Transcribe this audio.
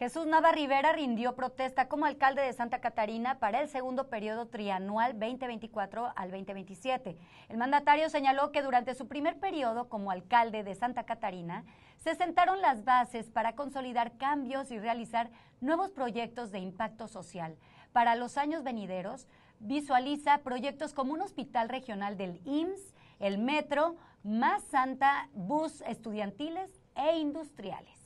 Jesús Nava Rivera rindió protesta como alcalde de Santa Catarina para el segundo periodo trianual 2024 al 2027. El mandatario señaló que durante su primer periodo como alcalde de Santa Catarina se sentaron las bases para consolidar cambios y realizar nuevos proyectos de impacto social. Para los años venideros, visualiza proyectos como un hospital regional del IMSS, el metro, más Santa, bus estudiantiles e industriales.